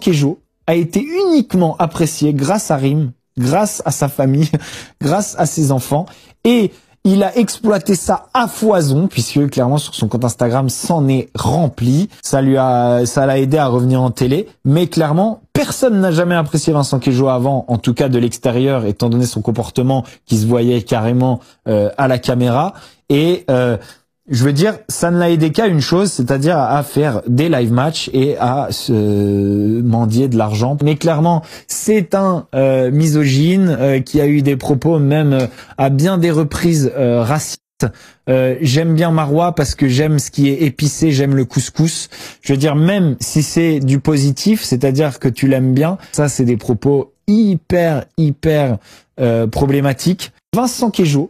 Kejo a été uniquement apprécié grâce à Rim, grâce à sa famille, grâce à ses enfants. Et il a exploité ça à foison, puisque clairement sur son compte Instagram s'en est rempli. Ça lui a, ça l'a aidé à revenir en télé. Mais clairement, personne n'a jamais apprécié Vincent Kejo avant, en tout cas de l'extérieur, étant donné son comportement qui se voyait carrément euh, à la caméra. Et euh, je veux dire, ça ne l'a aidé qu'à une chose, c'est-à-dire à faire des live matchs et à se mendier de l'argent. Mais clairement, c'est un euh, misogyne euh, qui a eu des propos même euh, à bien des reprises racistes. j'aime bien Marois parce que j'aime ce qui est épicé, j'aime le couscous. Je veux dire, même si c'est du positif, c'est-à-dire que tu l'aimes bien, ça c'est des propos hyper, hyper euh, problématiques. Vincent kejo